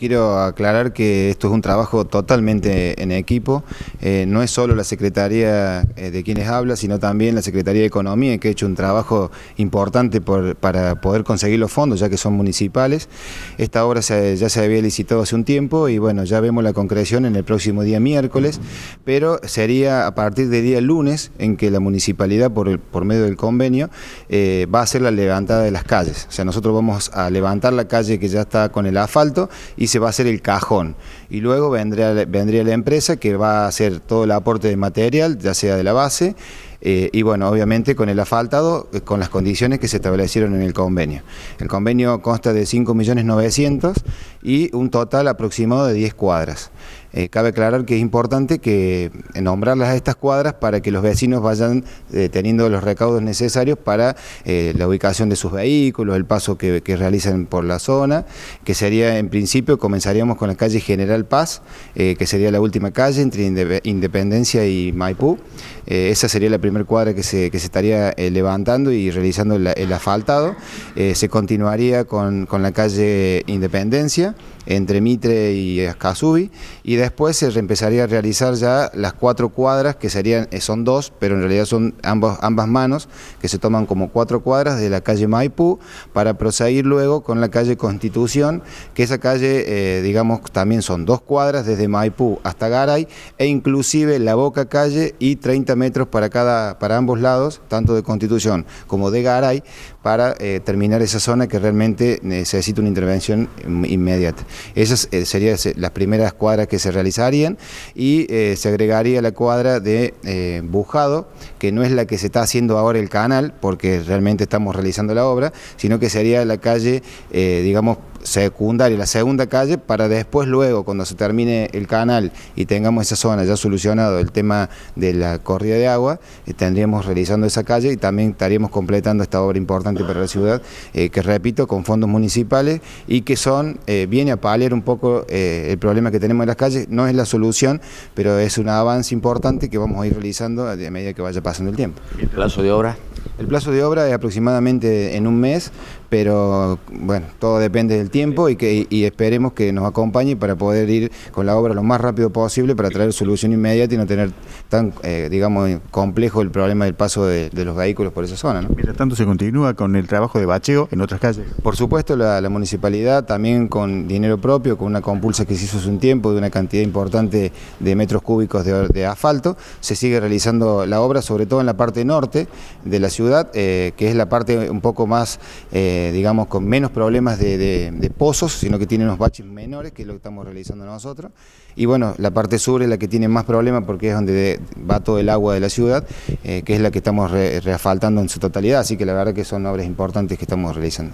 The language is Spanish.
Quiero aclarar que esto es un trabajo totalmente en equipo, eh, no es solo la Secretaría eh, de quienes habla, sino también la Secretaría de Economía, que ha hecho un trabajo importante para poder conseguir los fondos, ya que son municipales. Esta obra ya se había licitado hace un tiempo y bueno, ya vemos la concreción en el próximo día miércoles, pero sería a partir del día lunes en que la municipalidad, por, medio del convenio, eh, va a hacer la levantada de las calles. O sea, nosotros vamos a levantar la calle que ya está con el asfalto y se va a ser el cajón. Y luego vendría, vendría la empresa que va a hacer todo el aporte de material, ya sea de la base, eh, y bueno, obviamente con el asfaltado, eh, con las condiciones que se establecieron en el convenio. El convenio consta de 5.900.000 y un total aproximado de 10 cuadras. Eh, cabe aclarar que es importante que eh, nombrarlas a estas cuadras para que los vecinos vayan eh, teniendo los recaudos necesarios para la ubicación de sus vehículos, el paso que, realizan por la zona, que sería en principio comenzaríamos con la calle General Paz, que sería la última calle entre Independencia y Maipú. esa sería la primer cuadra que se, estaría levantando y realizando el asfaltado. se continuaría con la calle Independencia entre Mitre y Ascasubi, y después se empezaría a realizar ya las cuatro cuadras, que serían, eh, son dos, pero en realidad son ambas, ambas manos, que se toman como cuatro cuadras de la calle Maipú, para proseguir luego con la calle Constitución, que esa calle, eh, digamos, también son dos cuadras desde Maipú hasta Garay, e inclusive la boca calle y 30 metros para, cada, para ambos lados, tanto de Constitución como de Garay, para eh, terminar esa zona que realmente necesita una intervención mm, inmediata. Esas eh, serían eh, las primeras cuadras que se realizarían y eh, se agregaría la cuadra de Bujado, que no es la que se está haciendo ahora el canal, porque realmente estamos realizando la obra, sino que sería la calle, digamos, secundaria, la segunda calle, para después luego, cuando se termine el canal y tengamos esa zona ya solucionado el tema de la corrida de agua, eh, tendríamos realizando esa calle y también estaríamos completando esta obra importante para la ciudad, eh, que repito, con fondos municipales y que son, eh, viene a paliar un poco el problema que tenemos en las calles, no es la solución, pero es un avance importante que vamos a ir realizando a medida que vaya pasando el tiempo. el plazo de obra? El plazo de obra es aproximadamente en un mes, pero bueno, todo depende del tiempo y, que, esperemos que nos acompañe para poder ir con la obra lo más rápido posible para traer solución inmediata y no tener tan, eh, digamos, complejo el problema del paso de, los vehículos por esa zona. Mientras tanto, ¿se continúa con el trabajo de bacheo en otras calles? Por supuesto, la, municipalidad también con dinero propio, con una compulsa que se hizo hace un tiempo de una cantidad importante de metros cúbicos de asfalto, se sigue realizando la obra, sobre todo en la parte norte de la ciudad eh, que es la parte un poco más, eh, digamos, con menos problemas de, pozos, sino que tiene unos baches menores, que es lo que estamos realizando nosotros. Y bueno, la parte sur es la que tiene más problemas porque es donde va todo el agua de la ciudad, eh, que es la que estamos reafaltando en su totalidad, así que la verdad que son obras importantes que estamos realizando.